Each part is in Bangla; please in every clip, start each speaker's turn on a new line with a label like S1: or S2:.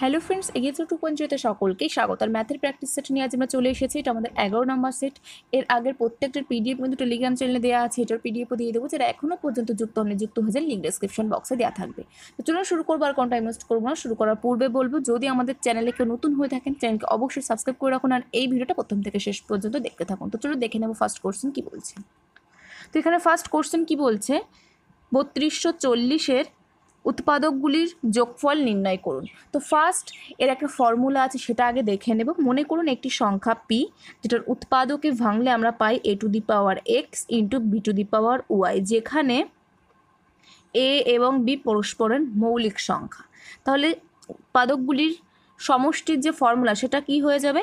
S1: হ্যালো ফ্রেন্ডস এগিয়ে টু পয়েন্ট সকলকেই স্বাগত আর ম্যাথের প্র্যাকটিস সেট নিয়ে আজ আমরা চলে এসেছি এটা আমাদের এগারো নম্বর সেট এর আগের প্রত্যেকটা পিডিএফ কিন্তু টেলিগ্রাম চ্যানেলে দেওয়া আছে এটার পিডিএফও দিয়ে দেবো যেটা এখনও পর্যন্ত যুক্ত হলে যুক্ত হয়ে যায় লিঙ্ক ডিসক্রিপশন বক্সে দেওয়া থাকবে তো চলুন শুরু করবো আর কোনটা ইনভেস্ট করবো না শুরু করার পূর্বে বলবো যদি আমাদের চ্যানেলে কেউ নতুন হয়ে থাকেন চ্যানেলকে অবশ্যই সাবস্ক্রাইব করে রাখুন আর এই ভিডিওটা প্রথম থেকে শেষ পর্যন্ত দেখতে থাকুন তো চলুন দেখে নেবো ফার্স্ট কোশ্চেন কী বলছে তো এখানে ফার্স্ট কোশ্চেন কী বলছে বত্রিশশো চল্লিশের উৎপাদকগুলির যোগফল নির্ণয় করুন তো ফার্স্ট এর একটা ফর্মুলা আছে সেটা আগে দেখে নেব মনে করুন একটি সংখ্যা পি যেটার উৎপাদকে ভাঙলে আমরা পাই A to the power X into B to the power Y যেখানে এ এবং বি পরস্পরের মৌলিক সংখ্যা তাহলে উৎপাদকগুলির সমষ্টির যে ফর্মুলা সেটা কি হয়ে যাবে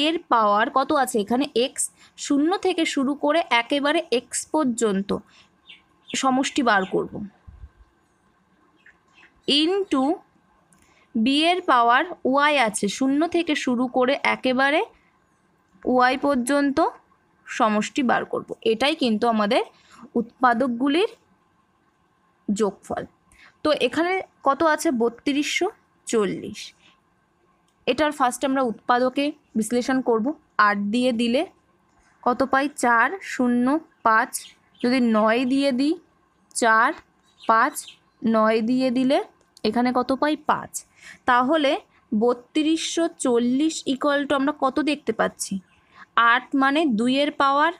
S1: এর পাওয়ার কত আছে এখানে এক্স শূন্য থেকে শুরু করে একেবারে এক্স পর্যন্ত সমষ্টি বার করবো ইনটু বি এর পাওয়ার ওয়াই আছে শূন্য থেকে শুরু করে একেবারে ওয়াই পর্যন্ত সমষ্টি বার করব এটাই কিন্তু আমাদের উৎপাদকগুলির যোগফল তো এখানে কত আছে বত্রিশশো চল্লিশ এটার ফার্স্ট আমরা উৎপাদকে বিশ্লেষণ করব আট দিয়ে দিলে কত পাই চার শূন্য পাঁচ যদি নয় দিয়ে দিই চার পাঁচ নয় দিয়ে দিলে এখানে কত পাই পাঁচ তাহলে বত্রিশশো চল্লিশ ইকুয়াল টু আমরা কত দেখতে পাচ্ছি আট মানে দুইয়ের পাওয়ার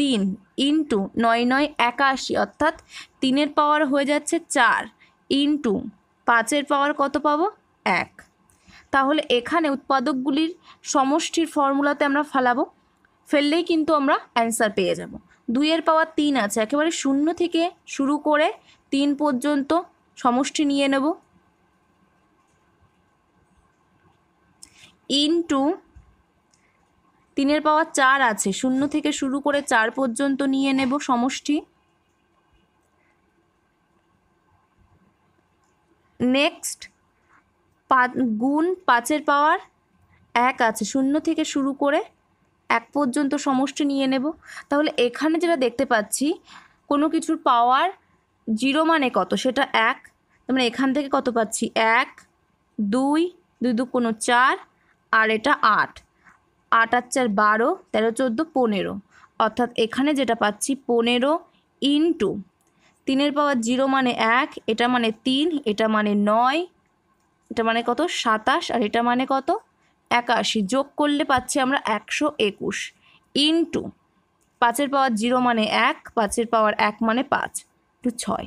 S1: তিন ইন্টু নয় নয় একাশি অর্থাৎ তিনের পাওয়ার হয়ে যাচ্ছে চার ইন্টু পাঁচের পাওয়ার কত পাবো এক তাহলে এখানে উৎপাদকগুলির সমষ্টির ফর্মুলাতে আমরা ফেলাবো ফেললেই কিন্তু আমরা অ্যান্সার পেয়ে যাব দুইয়ের পাওয়ার তিন আছে একেবারে শূন্য থেকে শুরু করে তিন পর্যন্ত সমষ্টি নিয়ে নেব ইন টু তিনের পাওয়ার চার আছে শূন্য থেকে শুরু করে চার পর্যন্ত নিয়ে নেব সমষ্টি নেক্সট গুণ পাঁচের পাওয়ার এক আছে শূন্য থেকে শুরু করে এক পর্যন্ত সমষ্টি নিয়ে নেব তাহলে এখানে যেটা দেখতে পাচ্ছি কোনো কিছুর পাওয়ার জিরো মানে কত সেটা এক মানে এখান থেকে কত পাচ্ছি এক দুই দুই দু কোনো চার আর এটা আট আট আর চার বারো তেরো চোদ্দো পনেরো অর্থাৎ এখানে যেটা পাচ্ছি পনেরো ইন্টু তিনের পাওয়ার জিরো মানে এক এটা মানে তিন এটা মানে নয় এটা মানে কত সাতাশ আর এটা মানে কত একাশি যোগ করলে পাচ্ছি আমরা একশো একুশ ইন্টু পাঁচের পাওয়ার জিরো মানে এক পাঁচের পাওয়ার এক মানে পাঁচ টু ছয়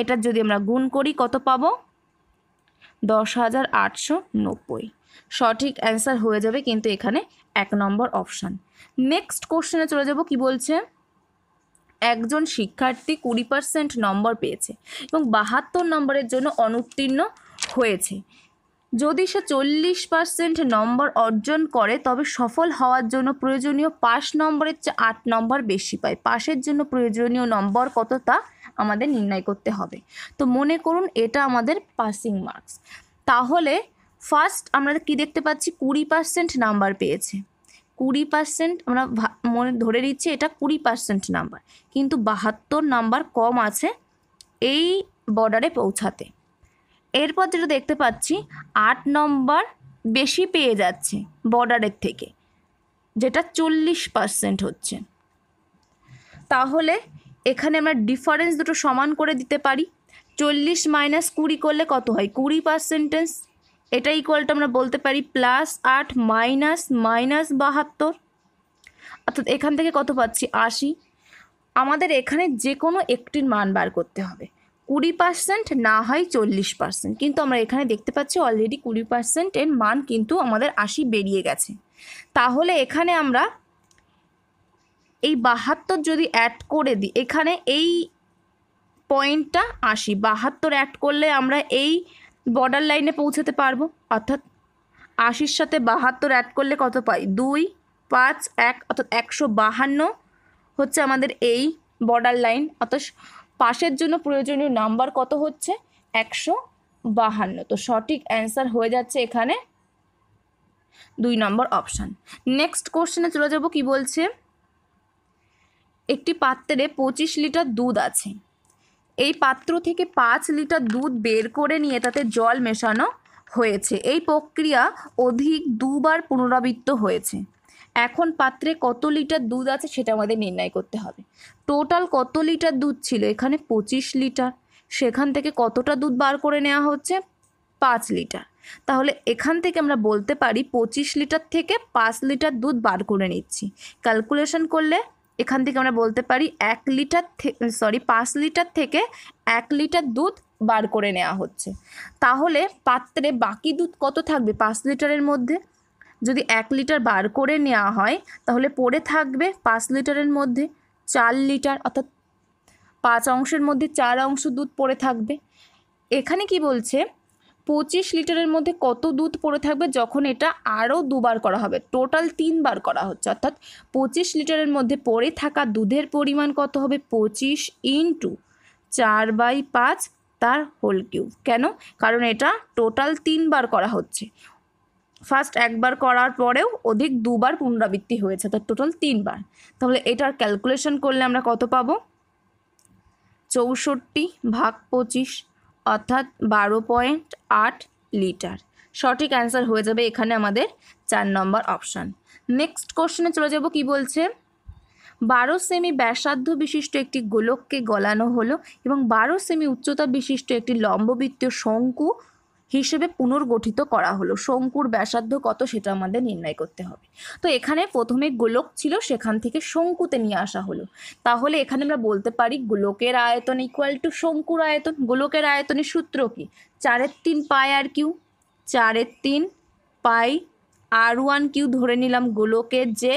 S1: এটা যদি আমরা গুণ করি কত পাব দশ হাজার আটশো নব্বই সঠিক অ্যান্সার হয়ে যাবে কিন্তু এখানে এক নম্বর অপশান নেক্সট কোশ্চেনে চলে যাব কি বলছে একজন শিক্ষার্থী কুড়ি পার্সেন্ট নম্বর পেয়েছে এবং বাহাত্তর নম্বরের জন্য অনুত্তীর্ণ হয়েছে যদি সে চল্লিশ পার্সেন্ট নম্বর অর্জন করে তবে সফল হওয়ার জন্য প্রয়োজনীয় পাশ নম্বরের চেয়ে আট নম্বর বেশি পায় পাশের জন্য প্রয়োজনীয় নম্বর কত তা আমাদের নির্ণয় করতে হবে তো মনে করুন এটা আমাদের পাসিং মার্কস তাহলে ফার্স্ট আমরা কি দেখতে পাচ্ছি কুড়ি পার্সেন্ট নাম্বার পেয়েছে কুড়ি পার্সেন্ট আমরা মনে ধরে নিচ্ছি এটা কুড়ি পার্সেন্ট নাম্বার কিন্তু বাহাত্তর নাম্বার কম আছে এই বর্ডারে পৌঁছাতে এরপর যেটা দেখতে পাচ্ছি আট নম্বর বেশি পেয়ে যাচ্ছে বর্ডারের থেকে যেটা চল্লিশ পার্সেন্ট হচ্ছে তাহলে এখানে আমরা ডিফারেন্স দুটো সমান করে দিতে পারি চল্লিশ মাইনাস কুড়ি করলে কত হয় কুড়ি পার্সেন্টেজ এটা ইকুয়ালটা আমরা বলতে পারি প্লাস আট মাইনাস মাইনাস বাহাত্তর অর্থাৎ এখান থেকে কত পাচ্ছি আশি আমাদের এখানে যে কোনো একটির মান বার করতে হবে কুড়ি পার্সেন্ট না হয় চল্লিশ পার্সেন্ট কিন্তু আমরা এখানে দেখতে পাচ্ছি অলরেডি কুড়ি পার্সেন্টের মান কিন্তু আমাদের আশি বেরিয়ে গেছে তাহলে এখানে আমরা এই বাহাত্তর যদি অ্যাড করে দিই এখানে এই পয়েন্টটা আসি বাহাত্তর অ্যাড করলে আমরা এই বর্ডার লাইনে পৌঁছাতে পারবো অর্থাৎ আশির সাথে বাহাত্তর অ্যাড করলে কত পাই দুই পাঁচ এক অর্থাৎ একশো বাহান্ন হচ্ছে আমাদের এই বর্ডার লাইন অর্থাৎ পাশের জন্য প্রয়োজনীয় নাম্বার কত হচ্ছে একশো বাহান্ন তো সঠিক অ্যান্সার হয়ে যাচ্ছে এখানে দুই নম্বর অপশান নেক্সট কোশ্চেনে চলে যাব কি বলছে একটি পাত্রে পঁচিশ লিটার দুধ আছে এই পাত্র থেকে পাঁচ লিটার দুধ বের করে নিয়ে তাতে জল মেশানো হয়েছে এই প্রক্রিয়া অধিক দুবার পুনরাবৃত্ত হয়েছে এখন পাত্রে কত লিটার দুধ আছে সেটা আমাদের নির্ণয় করতে হবে টোটাল কত লিটার দুধ ছিল এখানে পঁচিশ লিটার সেখান থেকে কতটা দুধ বার করে নেওয়া হচ্ছে পাঁচ লিটার তাহলে এখান থেকে আমরা বলতে পারি পঁচিশ লিটার থেকে পাঁচ লিটার দুধ বার করে নিচ্ছি ক্যালকুলেশন করলে এখান থেকে আমরা বলতে পারি এক লিটার সরি পাঁচ লিটার থেকে এক লিটার দুধ বার করে নেওয়া হচ্ছে তাহলে পাত্রে বাকি দুধ কত থাকবে পাঁচ লিটারের মধ্যে যদি এক লিটার বার করে নেওয়া হয় তাহলে পড়ে থাকবে পাঁচ লিটারের মধ্যে চার লিটার অর্থাৎ পাঁচ অংশের মধ্যে চার অংশ দুধ পড়ে থাকবে এখানে কি বলছে পঁচিশ লিটারের মধ্যে কত দুধ পড়ে থাকবে যখন এটা আরও দুবার করা হবে টোটাল তিনবার করা হচ্ছে অর্থাৎ পঁচিশ লিটারের মধ্যে পড়ে থাকা দুধের পরিমাণ কত হবে পঁচিশ ইন্টু চার বাই পাঁচ তার হোল কিউব কেন কারণ এটা টোটাল তিনবার করা হচ্ছে ফার্স্ট একবার করার পরেও অধিক দুবার পুনরাবৃত্তি হয়েছে তার টোটাল তিনবার তাহলে এটার ক্যালকুলেশন করলে আমরা কত পাবো চৌষট্টি ভাগ পঁচিশ অর্থাৎ বারো পয়েন্ট আট লিটার সঠিক অ্যান্সার হয়ে যাবে এখানে আমাদের চার নম্বর অপশান নেক্সট কোশ্চেনে চলে যাব কি বলছে বারো সেমি ব্যাসার্ধ বিশিষ্ট একটি গোলককে গলানো হলো এবং বারো সেমি উচ্চতা বিশিষ্ট একটি লম্ববিত্তীয় শঙ্কু হিসেবে পুনর্গঠিত করা হলো শঙ্কুর ব্যাসার্ধ কত সেটা আমাদের নির্ণয় করতে হবে তো এখানে প্রথমে গোলক ছিল সেখান থেকে শঙ্কুতে নিয়ে আসা হলো তাহলে এখানে আমরা বলতে পারি গোলকের আয়তন ইকুয়াল টু শঙ্কুর আয়তন গোলকের আয়তনের সূত্র কি চারের তিন পায় আর কিউ চারের তিন পাই আর ওয়ান কিউ ধরে নিলাম গোলকের যে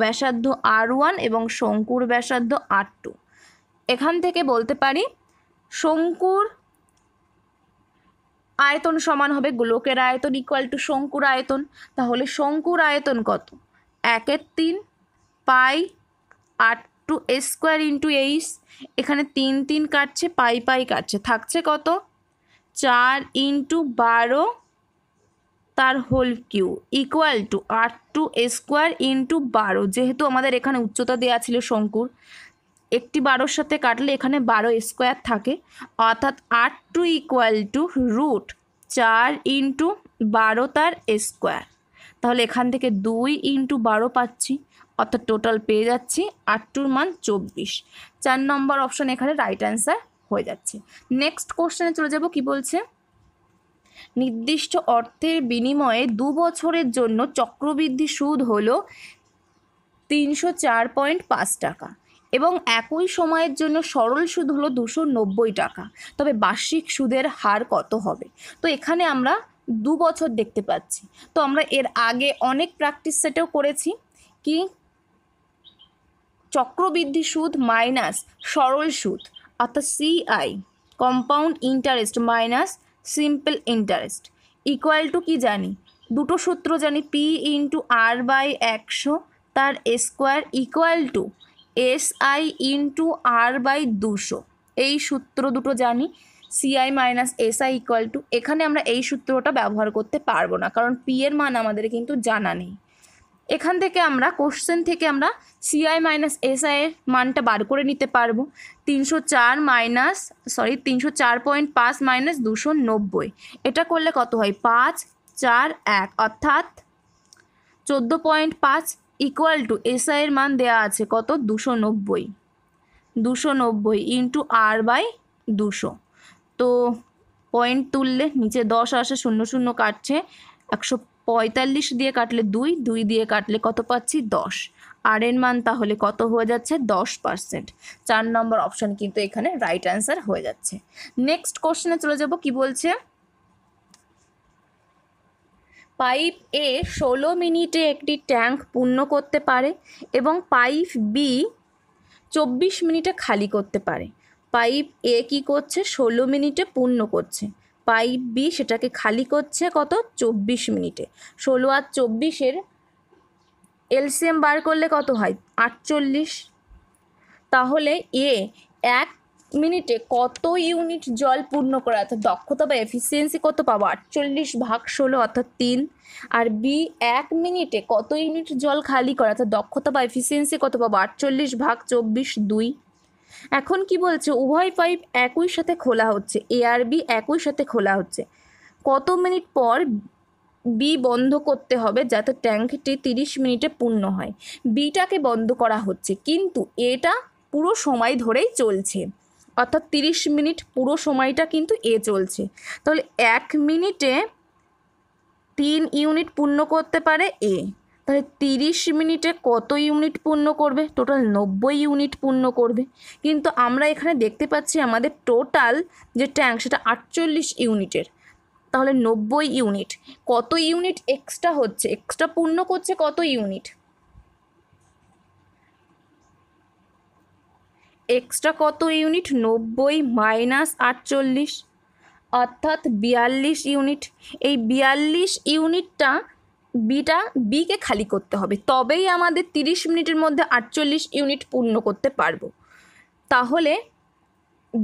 S1: ব্যাসার্ধ আর ওয়ান এবং শঙ্কুর ব্যাসার্ধ আর টু এখান থেকে বলতে পারি শঙ্কুর আয়তন সমান হবে গোলকের আয়তন ইকুয়াল টু শঙ্কুর আয়তন তাহলে শঙ্কুর আয়তন কত একের তিন পাই আট two A square into H এখানে তিন তিন কাটছে পাই পাই কাটছে থাকছে কত চার ইন্টু বারো তার হোল কিউ ইকুয়াল টু আট টু এ স্কোয়ার ইন্টু বারো যেহেতু আমাদের এখানে উচ্চতা দেওয়া ছিল শঙ্কুর একটি বারোর সাথে কাটলে এখানে বারো স্কোয়ার থাকে অর্থাৎ আট টু ইকুয়াল টু রুট চার ইন্টু বারো তার স্কোয়ার তাহলে এখান থেকে দুই ইন্টু বারো পাচ্ছি অর্থাৎ টোটাল পেয়ে যাচ্ছি আট টুর মান চব্বিশ চার নম্বর অপশন এখানে রাইট অ্যান্সার হয়ে যাচ্ছে নেক্সট কোশ্চেনে চলে যাব কি বলছে নির্দিষ্ট অর্থের বিনিময়ে দু বছরের জন্য চক্রবৃদ্ধি সুদ হল তিনশো চার পয়েন্ট পাঁচ টাকা এবং একই সময়ের জন্য সরল সুদ হলো দুশো নব্বই টাকা তবে বার্ষিক সুদের হার কত হবে তো এখানে আমরা দু বছর দেখতে পাচ্ছি তো আমরা এর আগে অনেক প্র্যাকটিস সেটেও করেছি কি চক্রবৃদ্ধি সুদ মাইনাস সরল সুদ অর্থাৎ CI compound interest minus simple interest equal to কি জানি দুটো সূত্র জানি পি ইন্টু আর বাই একশো তার square equal to S I into R by দুশো এই সূত্র দুটো জানি CI minus S I equal to এখানে আমরা এই সূত্রটা ব্যবহার করতে পারবো না কারণ পি এর মান আমাদের কিন্তু জানা নেই এখান থেকে আমরা কোশ্চেন থেকে আমরা সিআই মাইনাস এসআই এর মানটা বার করে নিতে পারবো তিনশো চার মাইনাস সরি তিনশো চার পয়েন্ট পাঁচ মাইনাস দুশো নব্বই এটা করলে কত হয় পাঁচ চার এক অর্থাৎ চোদ্দো পয়েন্ট পাঁচ ইকুয়াল টু এসআইয়ের মান দেয়া আছে কত দুশো নব্বই দুশো নব্বই ইন্টু আর বাই দুশো তো পয়েন্ট তুললে নিচে দশ আসে শূন্য শূন্য কাটছে একশো পঁয়তাল্লিশ দিয়ে কাটলে দুই দুই দিয়ে কাটলে কত পাচ্ছি দশ আর এর মান তাহলে কত হয়ে যাচ্ছে দশ পার্সেন্ট চার নম্বর অপশান কিন্তু এখানে রাইট অ্যান্সার হয়ে যাচ্ছে নেক্সট কোশ্চেনে চলে যাব কি বলছে পাইপ এ ষোলো মিনিটে একটি ট্যাঙ্ক পূর্ণ করতে পারে এবং পাইপ বি চব্বিশ মিনিটে খালি করতে পারে পাইপ এ কি করছে ষোলো মিনিটে পূর্ণ করছে পাইপ বি সেটাকে খালি করছে কত চব্বিশ মিনিটে ষোলো আর চব্বিশের এলসিএম বার করলে কত হয় আটচল্লিশ তাহলে এ এক মিনিটে কত ইউনিট জল পূর্ণ করা অর্থাৎ দক্ষতা বা এফিসিয়েন্সি কত পাবো আটচল্লিশ ভাগ ষোলো অর্থাৎ তিন আর বি এক মিনিটে কত ইউনিট জল খালি করা অর্থাৎ দক্ষতা বা এফিসিয়েন্সি কত পাবো আটচল্লিশ ভাগ চব্বিশ দুই এখন কি বলছে উভয় পাইপ একই সাথে খোলা হচ্ছে এ আর বি একই সাথে খোলা হচ্ছে কত মিনিট পর বি বন্ধ করতে হবে যাতে ট্যাঙ্কটি তিরিশ মিনিটে পূর্ণ হয় বিটাকে বন্ধ করা হচ্ছে কিন্তু এটা পুরো সময় ধরেই চলছে অর্থাৎ তিরিশ মিনিট পুরো সময়টা কিন্তু এ চলছে তাহলে এক মিনিটে তিন ইউনিট পূর্ণ করতে পারে এ তাহলে তিরিশ মিনিটে কত ইউনিট পূর্ণ করবে টোটাল নব্বই ইউনিট পূর্ণ করবে কিন্তু আমরা এখানে দেখতে পাচ্ছি আমাদের টোটাল যে ট্যাঙ্ক সেটা আটচল্লিশ ইউনিটের তাহলে নব্বই ইউনিট কত ইউনিট এক্সট্রা হচ্ছে এক্সট্রা পূর্ণ করছে কত ইউনিট এক্সট্রা কত ইউনিট নব্বই মাইনাস আটচল্লিশ অর্থাৎ বিয়াল্লিশ ইউনিট এই বিয়াল্লিশ ইউনিটটা বিটা বিকে খালি করতে হবে তবেই আমাদের তিরিশ মিনিটের মধ্যে আটচল্লিশ ইউনিট পূর্ণ করতে পারবো তাহলে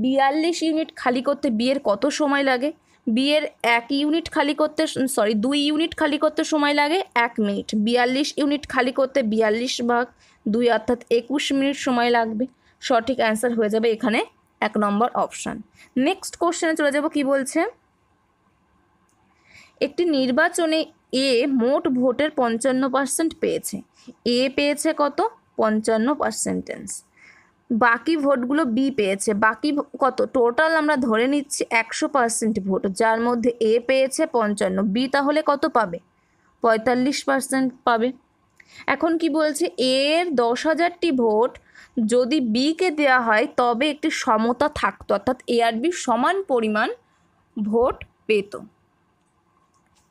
S1: বিয়াল্লিশ ইউনিট খালি করতে বিয়ের কত সময় লাগে বিয়ের এক ইউনিট খালি করতে সরি দুই ইউনিট খালি করতে সময় লাগে এক মিনিট বিয়াল্লিশ ইউনিট খালি করতে বিয়াল্লিশ ভাগ দুই অর্থাৎ একুশ মিনিট সময় লাগবে সঠিক অ্যান্সার হয়ে যাবে এখানে এক নম্বর অপশান নেক্সট কোশ্চেনে চলে যাব কি বলছে একটি নির্বাচনে এ মোট ভোটের পঞ্চান্ন পার্সেন্ট পেয়েছে এ পেয়েছে কত পঞ্চান্ন পার্সেন্টেন্স বাকি ভোটগুলো বি পেয়েছে বাকি কত টোটাল আমরা ধরে নিচ্ছি একশো পার্সেন্ট ভোট যার মধ্যে এ পেয়েছে পঞ্চান্ন বি তাহলে কত পাবে পঁয়তাল্লিশ পার্সেন্ট পাবে এখন কি বলছে এর দশ হাজারটি ভোট যদি বিকে দেওয়া হয় তবে একটি সমতা থাকতো অর্থাৎ এ আর বি সমান পরিমাণ ভোট পেত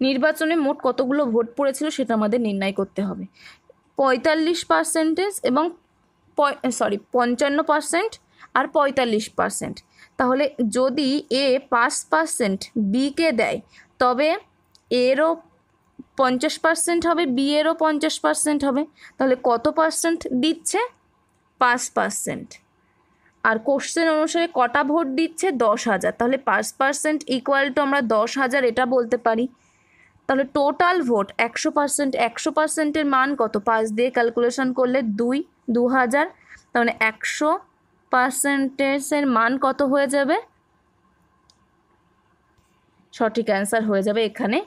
S1: নির্বাচনে মোট কতগুলো ভোট পড়েছিল সেটা আমাদের নির্ণয় করতে হবে পঁয়তাল্লিশ পার্সেন্টেজ এবং সরি পঞ্চান্ন পার্সেন্ট আর পঁয়তাল্লিশ পার্সেন্ট তাহলে যদি এ পাঁচ পার্সেন্ট বিকে দেয় তবে এরও পঞ্চাশ পার্সেন্ট হবে বিয়েরও পঞ্চাশ পার্সেন্ট হবে তাহলে কত পার্সেন্ট দিচ্ছে পাঁচ পার্সেন্ট আর কোশ্চেন অনুসারে কটা ভোট দিচ্ছে দশ হাজার তাহলে পাঁচ পার্সেন্ট ইকুয়াল টু আমরা দশ হাজার এটা বলতে পারি তাহলে টোটাল ভোট একশো পার্সেন্ট একশো পার্সেন্টের মান কত পাঁচ দিয়ে ক্যালকুলেশন করলে দুই দু হাজার তাহলে একশো পার্সেন্টেজের মান কত হয়ে যাবে সঠিক অ্যান্সার হয়ে যাবে এখানে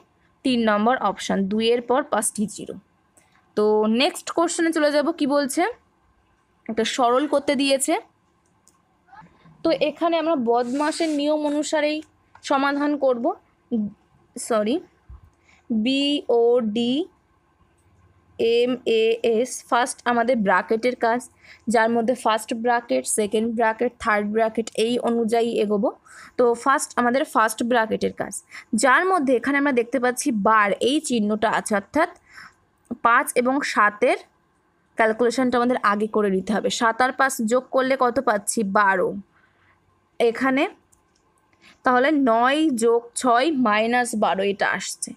S1: তিন নম্বর অপশান দুইয়ের পর পাঁচটি জিরো তো নেক্সট কোশ্চেনে চলে যাব কি বলছে একটা সরল করতে দিয়েছে তো এখানে আমরা বদমাসের নিয়ম অনুসারেই সমাধান করব sorry B O D M A S first আমাদের ব্রাকেটের কাজ যার মধ্যে first bracket second bracket third bracket এই অনুযায়ী এগোবো তো ফার্স্ট আমাদের ফার্স্ট ব্রাকেটের কাজ যার মধ্যে এখানে আমরা দেখতে পাচ্ছি বার এই চিহ্নটা আছে অর্থাৎ পাঁচ এবং সাতের ক্যালকুলেশনটা আমাদের আগে করে নিতে হবে সাত আর পাঁচ যোগ করলে কত পাচ্ছি বারো এখানে তাহলে নয় যোগ ছয় মাইনাস বারো এটা আসছে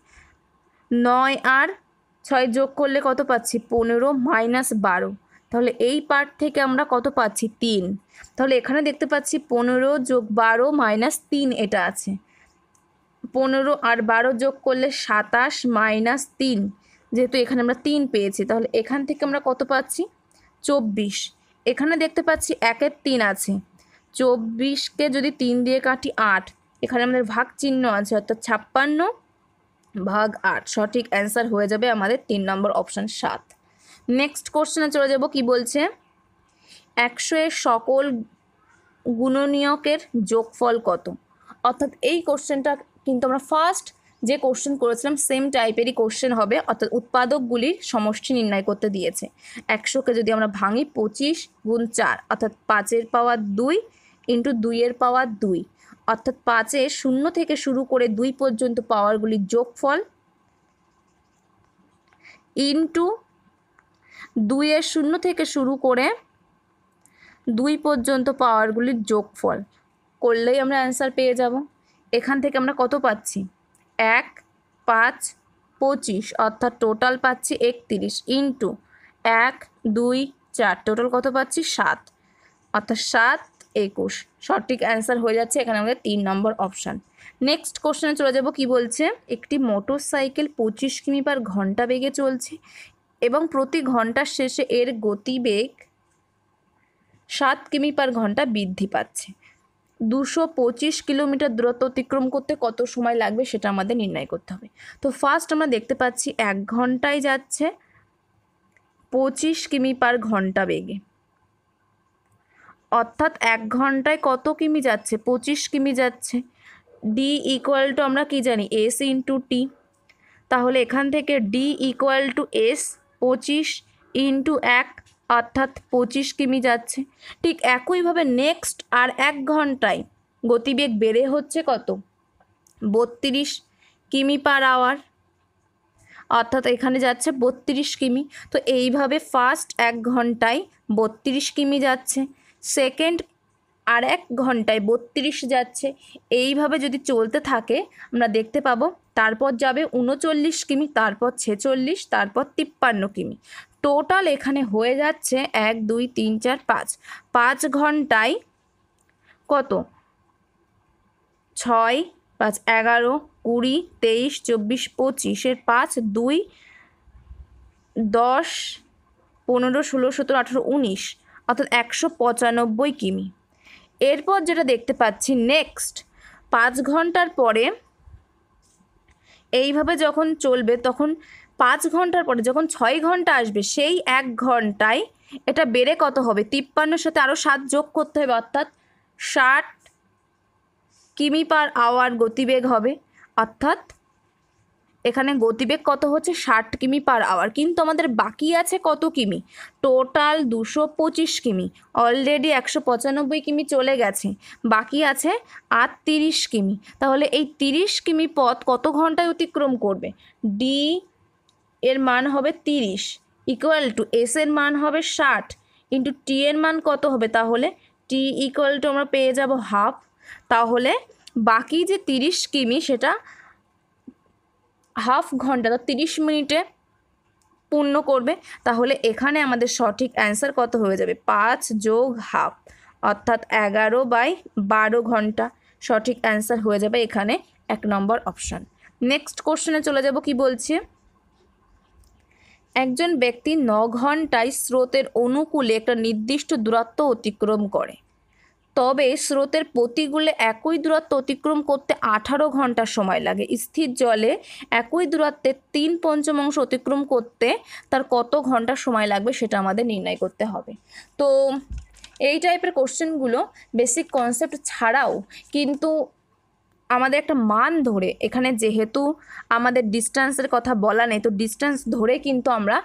S1: নয় আর ছয় যোগ করলে কত পাচ্ছি পনেরো মাইনাস বারো তাহলে এই পার্ট থেকে আমরা কত পাচ্ছি তিন তাহলে এখানে দেখতে পাচ্ছি পনেরো যোগ বারো মাইনাস তিন এটা আছে পনেরো আর বারো যোগ করলে সাতাশ মাইনাস তিন যেহেতু এখানে আমরা তিন পেয়েছি তাহলে এখান থেকে আমরা কত পাচ্ছি চব্বিশ এখানে দেখতে পাচ্ছি একের তিন আছে চব্বিশকে যদি তিন দিয়ে কাটি আট এখানে আমাদের ভাগ চিহ্ন আছে অর্থাৎ ছাপ্পান্ন ভাগ আট সঠিক অ্যান্সার হয়ে যাবে আমাদের তিন নম্বর অপশান সাত নেক্সট কোশ্চেনে চলে যাব কি বলছে একশো সকল গুণনীয়কের যোগফল কত অর্থাৎ এই কোশ্চেনটা কিন্তু আমরা ফার্স্ট যে কোশ্চেন করেছিলাম সেম টাইপেরই কোশ্চেন হবে অর্থাৎ উৎপাদকগুলির সমষ্টি নির্ণয় করতে দিয়েছে একশোকে যদি আমরা ভাঙি পঁচিশ গুণ চার অর্থাৎ পাঁচের পাওয়ার দুই ইন্টু দুইয়ের পাওয়ার দুই অর্থাৎ পাঁচে শূন্য থেকে শুরু করে দুই পর্যন্ত পাওয়ারগুলির যোগফল ইন্টু দুইয়ের শূন্য থেকে শুরু করে দুই পর্যন্ত পাওয়ারগুলির যোগফল করলেই আমরা অ্যান্সার পেয়ে যাব এখান থেকে আমরা কত পাচ্ছি এক পাঁচ পঁচিশ অর্থাৎ টোটাল পাচ্ছি একত্রিশ ইন্টু এক দুই চার টোটাল কত পাচ্ছি সাত অর্থাৎ সাত একুশ সঠিক অ্যান্সার হয়ে যাচ্ছে এখানে আমাদের তিন নম্বর অপশান নেক্সট কোশ্চেনে চলে যাব কি বলছে একটি মোটর সাইকেল পঁচিশ কিমি পার ঘন্টা বেগে চলছে এবং প্রতি ঘন্টার শেষে এর গতিবেগ সাত কিমি পার ঘন্টা বৃদ্ধি পাচ্ছে দুশো পঁচিশ কিলোমিটার দূরত্ব অতিক্রম করতে কত সময় লাগবে সেটা আমাদের নির্ণয় করতে হবে তো ফার্স্ট আমরা দেখতে পাচ্ছি এক ঘন্টায় যাচ্ছে পঁচিশ কিমি পার ঘন্টা বেগে অর্থাৎ এক ঘন্টায় কত কিমি যাচ্ছে পঁচিশ কিমি যাচ্ছে ডি ইকুয়াল টু আমরা কী জানি এস ইন্টু টি তাহলে এখান থেকে ডি ইকুয়াল টু এস পঁচিশ ইন্টু এক অর্থাৎ পঁচিশ কিমি যাচ্ছে ঠিক একইভাবে নেক্সট আর এক ঘন্টায় গতিবেগ বেড়ে হচ্ছে কত বত্রিশ কিমি পার আওয়ার অর্থাৎ এখানে যাচ্ছে বত্রিশ কিমি তো এইভাবে ফার্স্ট এক ঘন্টায় বত্রিশ কিমি যাচ্ছে সেকেন্ড আর এক ঘন্টায় বত্রিশ যাচ্ছে এইভাবে যদি চলতে থাকে আমরা দেখতে পাবো তারপর যাবে উনচল্লিশ কিমি তারপর ছেচল্লিশ তারপর তিপ্পান্ন কিমি টোটাল এখানে হয়ে যাচ্ছে এক দুই তিন চার পাঁচ পাঁচ ঘন্টায় কত ছয় পাঁচ এগারো কুড়ি তেইশ চব্বিশ পঁচিশের পাঁচ দুই দশ পনেরো ষোলো সতেরো আঠেরো উনিশ অর্থাৎ একশো পঁচানব্বই কিমি এরপর যেটা দেখতে পাচ্ছি নেক্সট পাঁচ ঘন্টার পরে এইভাবে যখন চলবে তখন পাঁচ ঘন্টার পরে যখন ছয় ঘন্টা আসবে সেই এক ঘন্টায় এটা বেড়ে কত হবে তিপ্পান্নর সাথে আরও সাত যোগ করতে হবে অর্থাৎ ষাট কিমি পার আওয়ার গতিবেগ হবে অর্থাৎ এখানে গতিবেগ কত হচ্ছে ষাট কিমি পার আওয়ার কিন্তু আমাদের বাকি আছে কত কিমি টোটাল দুশো পঁচিশ কিমি অলরেডি একশো পঁচানব্বই কিমি চলে গেছে বাকি আছে আর তিরিশ কিমি তাহলে এই তিরিশ কিমি পথ কত ঘন্টায় অতিক্রম করবে ডি এর মান হবে তিরিশ ইকুয়াল টু এস এর মান হবে ষাট ইন্টু টি এর মান কত হবে তাহলে টি ইকুয়াল টু আমরা পেয়ে যাব হাফ তাহলে বাকি যে তিরিশ কিমি সেটা হাফ ঘন্টা তো তিরিশ মিনিটে পূর্ণ করবে তাহলে এখানে আমাদের সঠিক অ্যান্সার কত হয়ে যাবে পাঁচ যোগ হাফ অর্থাৎ এগারো বাই বারো ঘন্টা সঠিক অ্যান্সার হয়ে যাবে এখানে এক নম্বর অপশান নেক্সট কোশ্চেনে চলে যাব কি বলছে একজন ব্যক্তি ন ঘন্টায় স্রোতের অনুকূলে একটা নির্দিষ্ট দূরত্ব অতিক্রম করে তবে স্রোতের প্রতিকূলে একই দূরত্ব অতিক্রম করতে আঠারো ঘন্টা সময় লাগে স্থির জলে একই দূরত্বে তিন পঞ্চমাংশ অতিক্রম করতে তার কত ঘন্টা সময় লাগবে সেটা আমাদের নির্ণয় করতে হবে তো এই টাইপের কোশ্চেনগুলো বেসিক কনসেপ্ট ছাড়াও কিন্তু আমাদের একটা মান ধরে এখানে যেহেতু আমাদের ডিস্ট্যান্সের কথা বলা নেই তো ডিস্ট্যান্স ধরে কিন্তু আমরা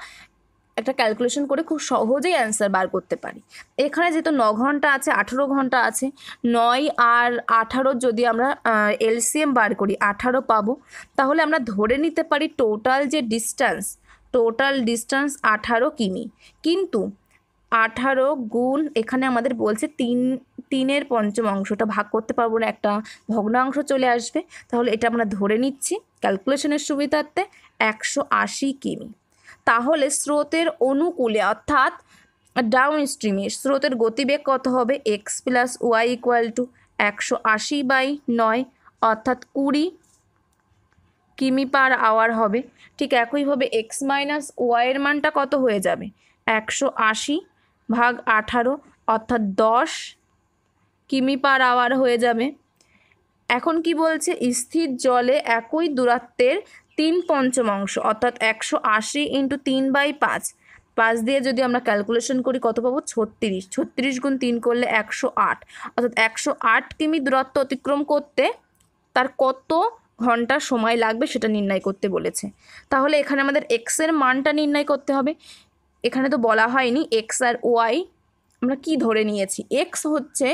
S1: একটা ক্যালকুলেশন করে খুব সহজেই অ্যান্সার বার করতে পারি এখানে যেহেতু ন ঘন্টা আছে আঠারো ঘন্টা আছে নয় আর আঠারো যদি আমরা এলসিএম বার করি আঠারো পাবো তাহলে আমরা ধরে নিতে পারি টোটাল যে ডিস্টেন্স টোটাল ডিস্টেন্স আঠারো কিমি কিন্তু আঠারো গুণ এখানে আমাদের বলছে তিন তিনের পঞ্চম অংশটা ভাগ করতে পারবো না একটা ভগ্নাংশ চলে আসবে তাহলে এটা আমরা ধরে নিচ্ছি ক্যালকুলেশনের সুবিধার্থে একশো আশি কিমি তাহলে স্রোতের অনুকূলে অর্থাৎ ডাউন স্ট্রিমে স্রোতের গতিবেগ কত হবে X plus Y equal to একশো আশি বাই নয় অর্থাৎ কুড়ি কিমি পার আওয়ার হবে ঠিক একইভাবে এক্স মাইনাস ওয়াইয়ের মানটা কত হয়ে যাবে একশো আশি ভাগ আঠারো অর্থাৎ দশ কিমি পার আওয়ার হয়ে যাবে এখন কি বলছে স্থির জলে একই দূরত্বের তিন পঞ্চমাংশ অর্থাৎ একশো আশি ইন্টু তিন বাই পাঁচ পাঁচ দিয়ে যদি আমরা ক্যালকুলেশন করি কত পাবো ছত্রিশ ছত্রিশ গুণ তিন করলে একশো আট অর্থাৎ একশো আট কিমি দূরত্ব অতিক্রম করতে তার কত ঘন্টা সময় লাগবে সেটা নির্ণয় করতে বলেছে তাহলে এখানে আমাদের এক্সের মানটা নির্ণয় করতে হবে এখানে তো বলা হয়নি এক্স আর ওয়াই আমরা কি ধরে নিয়েছি এক্স হচ্ছে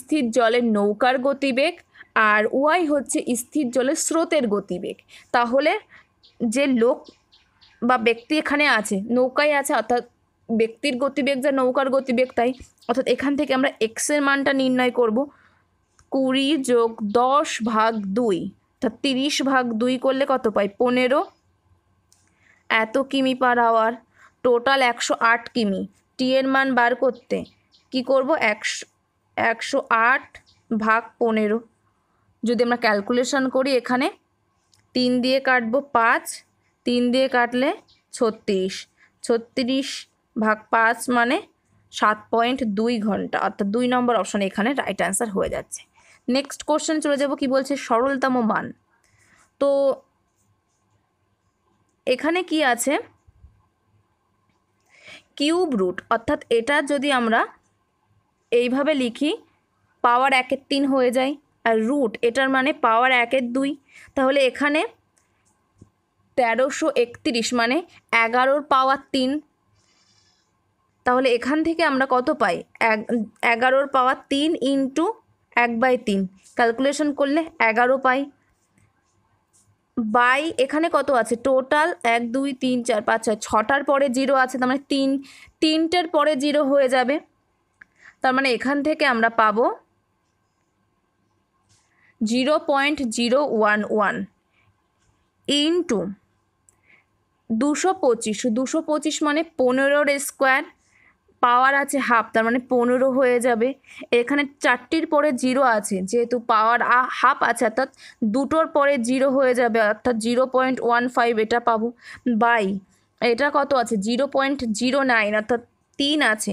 S1: স্থির জলের নৌকার গতিবেগ আর ওয়াই হচ্ছে স্থির জলের স্রোতের গতিবেগ তাহলে যে লোক বা ব্যক্তি এখানে আছে নৌকায় আছে অর্থাৎ ব্যক্তির গতিবেগ যা নৌকার গতিবেগ তাই অর্থাৎ এখান থেকে আমরা এক্সের মানটা নির্ণয় করব কুড়ি যোগ দশ ভাগ দুই অর্থাৎ তিরিশ ভাগ দুই করলে কত পাই পনেরো এত কিমি পার আওয়ার টোটাল একশো আট কিমি টি এর মান বার করতে কি করব একশো একশো আট ভাগ পনেরো যদি আমরা ক্যালকুলেশন করি এখানে তিন দিয়ে কাটবো পাঁচ তিন দিয়ে কাটলে ছত্রিশ ছত্রিশ ভাগ পাঁচ মানে সাত পয়েন্ট দুই ঘন্টা অর্থাৎ দুই নম্বর অপশন এখানে রাইট অ্যান্সার হয়ে যাচ্ছে নেক্সট কোশ্চেন চলে যাব কি বলছে সরলতম মান তো এখানে কি আছে কিউব রুট অর্থাৎ এটা যদি আমরা এইভাবে লিখি পাওয়ার একের তিন হয়ে যায় আর রুট এটার মানে পাওয়ার একের দুই তাহলে এখানে তেরোশো একত্রিশ মানে এগারোর পাওয়ার তিন তাহলে এখান থেকে আমরা কত পাই এগারোর পাওয়ার তিন ইন্টু এক বাই তিন ক্যালকুলেশন করলে এগারো পাই বাই এখানে কত আছে টোটাল এক দুই তিন চার পাঁচ ছয় ছটার পরে জিরো আছে তার মানে তিন তিনটের পরে জিরো হয়ে যাবে তার মানে এখান থেকে আমরা পাবো zero point zero one one into দুশো পঁচিশ দুশো পঁচিশ মানে পনেরোর স্কোয়ার পাওয়ার আছে হাফ তার মানে পনেরো হয়ে যাবে এখানে চারটির পরে জিরো আছে যেহেতু পাওয়ার হাফ আছে অর্থাৎ দুটোর পরে জিরো হয়ে যাবে অর্থাৎ জিরো পয়েন্ট ওয়ান ফাইভ এটা পাবো বাই এটা কত আছে জিরো পয়েন্ট জিরো নাইন অর্থাৎ তিন আছে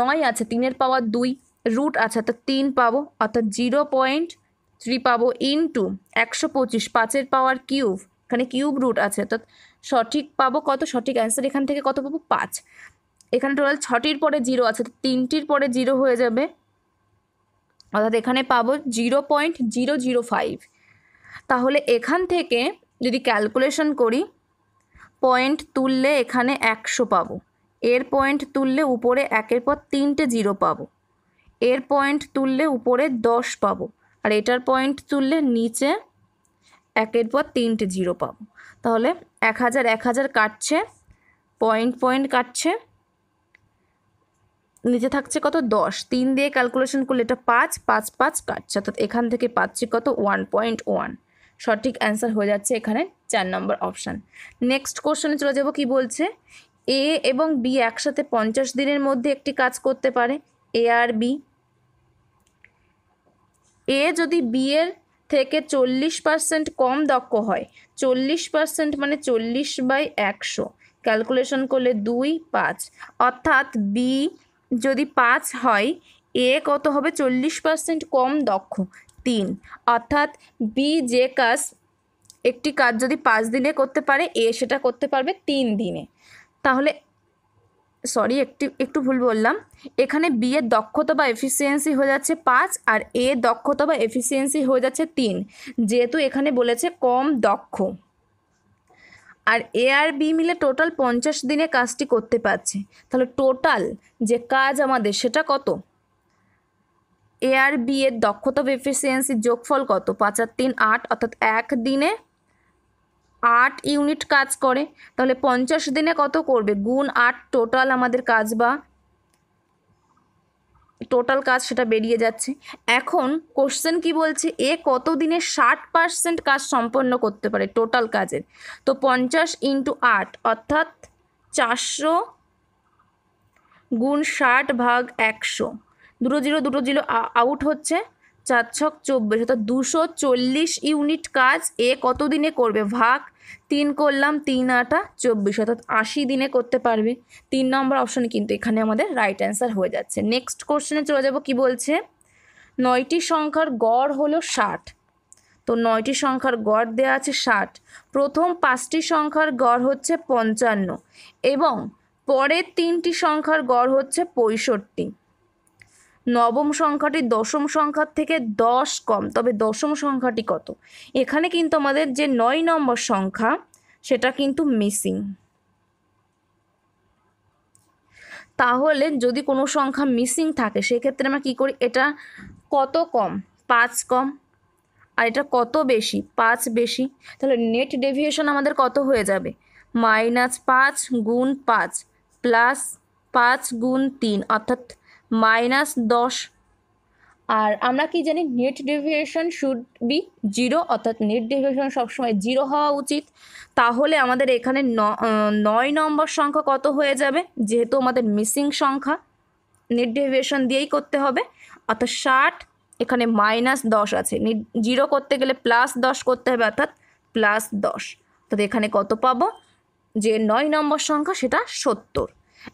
S1: নয় আছে তিনের পাওয়ার দুই রুট আছে অর্থাৎ তিন পাবো অর্থাৎ জিরো পয়েন্ট থ্রি পাবো ইন্টু একশো পঁচিশ পাঁচের পাওয়ার কিউব এখানে কিউব রুট আছে অর্থাৎ সঠিক পাবো কত সঠিক অ্যান্সার এখান থেকে কত পাবো পাঁচ এখানে টোটাল ছটির পরে জিরো আছে তিনটির পরে জিরো হয়ে যাবে অর্থাৎ এখানে পাবো zero point zero zero five তাহলে এখান থেকে যদি ক্যালকুলেশন করি পয়েন্ট তুললে এখানে একশো পাবো এর পয়েন্ট তুললে উপরে একের পর তিনটে জিরো পাবো এর পয়েন্ট তুললে উপরে দশ পাবো আর এটার পয়েন্ট তুললে নিচে একের পর তিনটে জিরো পাবো তাহলে এক হাজার এক হাজার কাটছে পয়েন্ট পয়েন্ট কাটছে নিচে থাকছে কত দশ তিন দিয়ে ক্যালকুলেশন করলে এটা পাঁচ পাঁচ পাঁচ কাটছে অর্থাৎ এখান থেকে পাচ্ছি কত ওয়ান পয়েন্ট ওয়ান সঠিক অ্যান্সার হয়ে যাচ্ছে এখানে চার নম্বর অপশান নেক্সট কোশ্চেনে চলে যাব কি বলছে এ এবং বি একসাথে পঞ্চাশ দিনের মধ্যে একটি কাজ করতে পারে এ আর বি এ যদি বি এর থেকে চল্লিশ পার্সেন্ট কম দক্ষ হয় চল্লিশ পার্সেন্ট মানে চল্লিশ বাই একশো ক্যালকুলেশন করলে দুই পাঁচ অর্থাৎ বি যদি পাঁচ হয় এ কত হবে চল্লিশ পার্সেন্ট কম দক্ষ তিন অর্থাৎ বি যে কাজ একটি কাজ যদি পাঁচ দিনে করতে পারে এ সেটা করতে পারবে তিন দিনে তাহলে সরি একটু একটু ভুল বললাম এখানে বি এর দক্ষতা বা এফিসিয়েন্সি হয়ে যাচ্ছে পাঁচ আর এ দক্ষতা বা এফিসিয়েন্সি হয়ে যাচ্ছে তিন যেহেতু এখানে বলেছে কম দক্ষ আর এ আর বি মিলে টোটাল পঞ্চাশ দিনে কাজটি করতে পারছে তাহলে টোটাল যে কাজ আমাদের সেটা কত এ আর বি এর দক্ষতা বা এফিসিয়েন্সির যোগফল কত পাঁচ আর তিন আট অর্থাৎ এক দিনে আট ইউনিট কাজ করে তাহলে পঞ্চাশ দিনে কত করবে গুণ আট টোটাল আমাদের কাজ বা টোটাল কাজ সেটা বেরিয়ে যাচ্ছে এখন কোশ্চেন কি বলছে এ কত দিনে ষাট পার্সেন্ট কাজ সম্পন্ন করতে পারে টোটাল কাজের তো পঞ্চাশ ইন্টু আট অর্থাৎ চারশো গুণ ষাট ভাগ একশো দুটো জিরো দুটো জিরো আউট হচ্ছে চার ছক চব্বিশ অর্থাৎ দুশো চল্লিশ ইউনিট কাজ এ কত দিনে করবে ভাগ তিন করলাম তিন আটা চব্বিশ অর্থাৎ আশি দিনে করতে পারবে তিন নম্বর অপশন কিন্তু এখানে আমাদের রাইট অ্যান্সার হয়ে যাচ্ছে নেক্সট কোশ্চেনে চলে যাব কি বলছে নয়টি সংখ্যার গড় হলো ষাট তো নয়টি সংখ্যার গড় দেওয়া আছে ষাট প্রথম পাঁচটি সংখ্যার গড় হচ্ছে পঞ্চান্ন এবং পরের তিনটি সংখ্যার গড় হচ্ছে পঁয়ষট্টি নবম সংখ্যাটি দশম সংখ্যার থেকে দশ কম তবে দশম সংখ্যাটি কত এখানে কিন্তু আমাদের যে নয় নম্বর সংখ্যা সেটা কিন্তু মিসিং তাহলে যদি কোনো সংখ্যা মিসিং থাকে সেক্ষেত্রে আমরা কী করি এটা কত কম পাঁচ কম আর এটা কত বেশি পাঁচ বেশি তাহলে নেট ডেভিয়েশন আমাদের কত হয়ে যাবে মাইনাস পাঁচ গুণ পাঁচ প্লাস পাঁচ গুণ তিন অর্থাৎ মাইনাস দশ আর আমরা কি জানি net deviation should be zero অর্থাৎ নেট ডেভিয়েশন সবসময় জিরো হওয়া উচিত তাহলে আমাদের এখানে নয় নম্বর সংখ্যা কত হয়ে যাবে যেহেতু আমাদের মিসিং সংখ্যা নেট ডেভিয়েশন দিয়েই করতে হবে অর্থাৎ ষাট এখানে মাইনাস দশ আছে জিরো করতে গেলে প্লাস দশ করতে হবে অর্থাৎ প্লাস দশ তো এখানে কত পাবো যে নয় নম্বর সংখ্যা সেটা সত্তর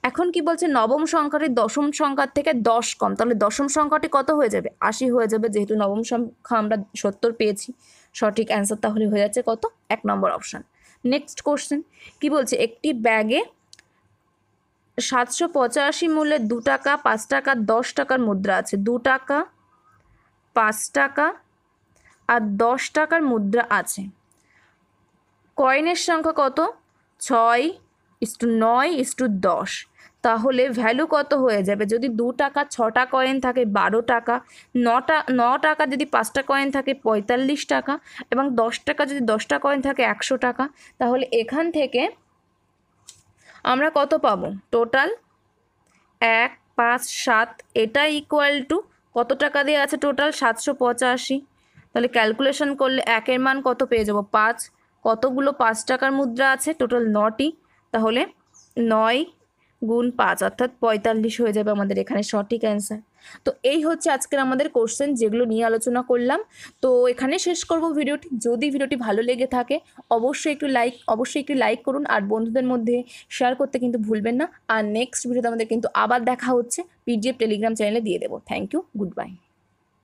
S1: এখন কি বলছে নবম সংখ্যাটি দশম সংখ্যার থেকে দশ কম তাহলে দশম সংখ্যাটি কত হয়ে যাবে আশি হয়ে যাবে যেহেতু নবম সংখ্যা আমরা সত্তর পেয়েছি সঠিক অ্যান্সার তাহলে হয়ে যাচ্ছে কত এক নম্বর অপশান নেক্সট কোশ্চেন কি বলছে একটি ব্যাগে সাতশো পঁচাশি মূল্যে দু টাকা পাঁচ টাকা দশ টাকার মুদ্রা আছে দু টাকা পাঁচ টাকা আর দশ টাকার মুদ্রা আছে কয়েনের সংখ্যা কত ছয় ইস্টু নয় ইস্টু দশ তাহলে ভ্যালু কত হয়ে যাবে যদি দু টাকা ছটা কয়েন থাকে বারো টাকা নটা ন টাকা যদি পাঁচটা কয়েন থাকে পঁয়তাল্লিশ টাকা এবং দশ টাকা যদি দশটা কয়েন থাকে একশো টাকা তাহলে এখান থেকে আমরা কত পাবো টোটাল এক পাঁচ সাত এটা ইকুয়াল টু কত টাকা দিয়ে আছে টোটাল সাতশো পঁচাশি তাহলে ক্যালকুলেশন করলে একের মান কত পেয়ে যাবো পাঁচ কতগুলো পাঁচ টাকার মুদ্রা আছে টোটাল নটি তাহলে নয় গুণ পাঁচ অর্থাৎ পঁয়তাল্লিশ হয়ে যাবে আমাদের এখানে সঠিক অ্যান্সার তো এই হচ্ছে আজকের আমাদের কোশ্চেন যেগুলো নিয়ে আলোচনা করলাম তো এখানে শেষ করব ভিডিওটি যদি ভিডিওটি ভালো লেগে থাকে অবশ্যই একটু লাইক অবশ্যই একটু লাইক করুন আর বন্ধুদের মধ্যে শেয়ার করতে কিন্তু ভুলবেন না আর নেক্সট ভিডিওতে আমাদের কিন্তু আবার দেখা হচ্ছে পিডিএফ টেলিগ্রাম চ্যানেলে দিয়ে দেবো থ্যাংক ইউ গুড বাই